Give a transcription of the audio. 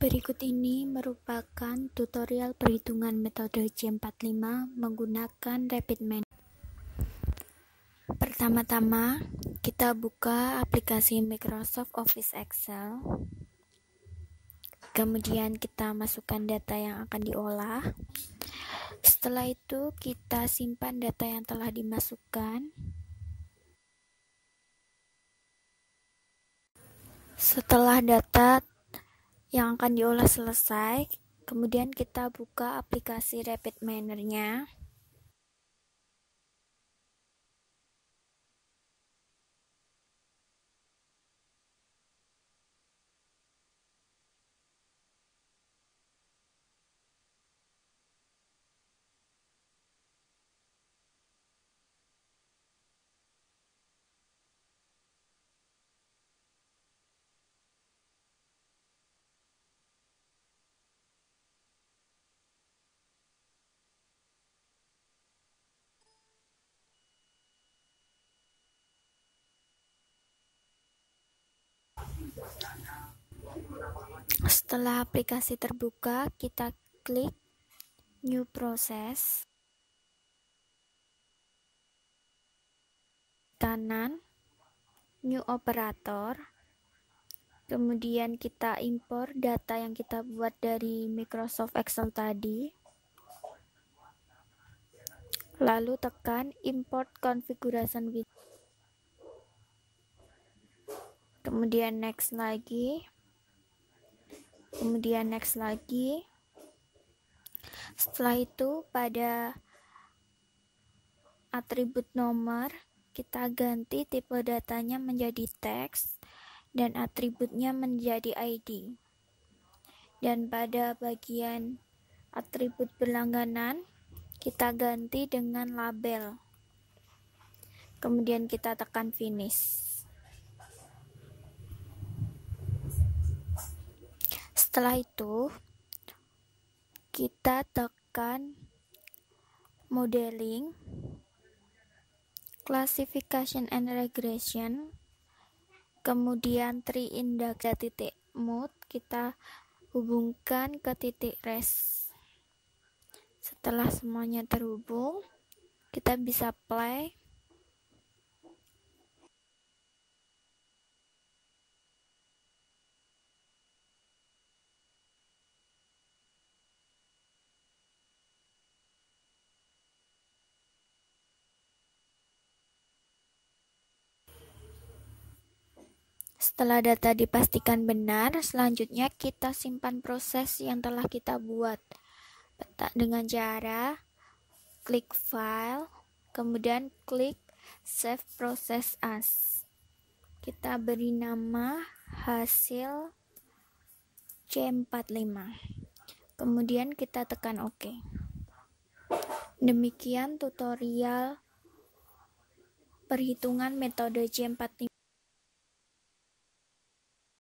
Berikut ini merupakan tutorial perhitungan metode c 45 menggunakan RapidMan. Pertama-tama, kita buka aplikasi Microsoft Office Excel. Kemudian kita masukkan data yang akan diolah. Setelah itu, kita simpan data yang telah dimasukkan. Setelah data yang akan diolah selesai. Kemudian kita buka aplikasi Rapid Manner-nya. Setelah aplikasi terbuka, kita klik New Process. Kanan New Operator. Kemudian kita impor data yang kita buat dari Microsoft Excel tadi. Lalu tekan import configuration widget kemudian next lagi kemudian next lagi setelah itu pada atribut nomor kita ganti tipe datanya menjadi teks dan atributnya menjadi ID dan pada bagian atribut berlangganan kita ganti dengan label kemudian kita tekan finish Setelah itu, kita tekan modeling, classification and regression, kemudian tree index titik mode kita hubungkan ke titik res. Setelah semuanya terhubung, kita bisa play. Setelah data dipastikan benar, selanjutnya kita simpan proses yang telah kita buat. Peta dengan cara klik file, kemudian klik save process as. Kita beri nama hasil C45. Kemudian kita tekan OK. Demikian tutorial perhitungan metode C45.